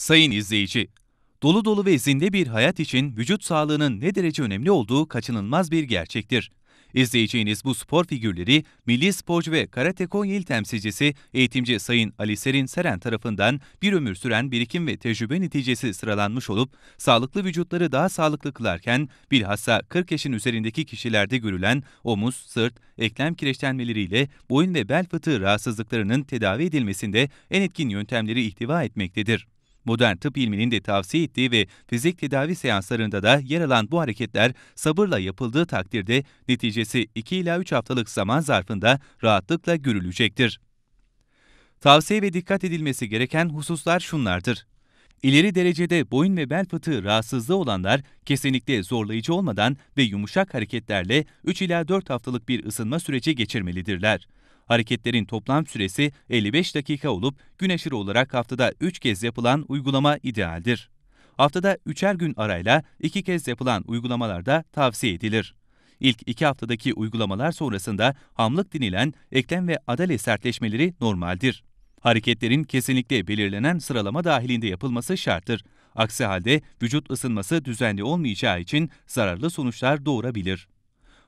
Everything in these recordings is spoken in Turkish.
Sayın izleyici, dolu dolu ve zinde bir hayat için vücut sağlığının ne derece önemli olduğu kaçınılmaz bir gerçektir. İzleyeceğiniz bu spor figürleri milli sporcu ve Karate Konya temsilcisi eğitimci Sayın Ali Serin Seren tarafından bir ömür süren birikim ve tecrübe neticesi sıralanmış olup sağlıklı vücutları daha sağlıklı kılarken bilhassa 40 yaşın üzerindeki kişilerde görülen omuz, sırt, eklem kireçlenmeleriyle boyun ve bel fıtığı rahatsızlıklarının tedavi edilmesinde en etkin yöntemleri ihtiva etmektedir. Modern tıp ilminin de tavsiye ettiği ve fizik tedavi seanslarında da yer alan bu hareketler sabırla yapıldığı takdirde neticesi 2 ila 3 haftalık zaman zarfında rahatlıkla görülecektir. Tavsiye ve dikkat edilmesi gereken hususlar şunlardır. İleri derecede boyun ve bel fıtığı rahatsızlığı olanlar kesinlikle zorlayıcı olmadan ve yumuşak hareketlerle 3 ila 4 haftalık bir ısınma süreci geçirmelidirler. Hareketlerin toplam süresi 55 dakika olup gün aşırı olarak haftada 3 kez yapılan uygulama idealdir. Haftada 3'er gün arayla 2 kez yapılan uygulamalar da tavsiye edilir. İlk 2 haftadaki uygulamalar sonrasında hamlık denilen eklem ve adale sertleşmeleri normaldir. Hareketlerin kesinlikle belirlenen sıralama dahilinde yapılması şarttır. Aksi halde vücut ısınması düzenli olmayacağı için zararlı sonuçlar doğurabilir.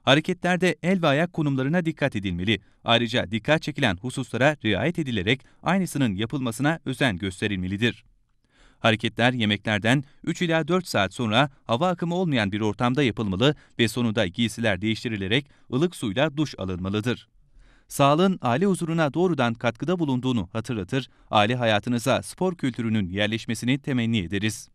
Hareketlerde el ve ayak konumlarına dikkat edilmeli. Ayrıca dikkat çekilen hususlara riayet edilerek aynısının yapılmasına özen gösterilmelidir. Hareketler yemeklerden 3 ila 4 saat sonra hava akımı olmayan bir ortamda yapılmalı ve sonunda giysiler değiştirilerek ılık suyla duş alınmalıdır. Sağlığın aile huzuruna doğrudan katkıda bulunduğunu hatırlatır, aile hayatınıza spor kültürünün yerleşmesini temenni ederiz.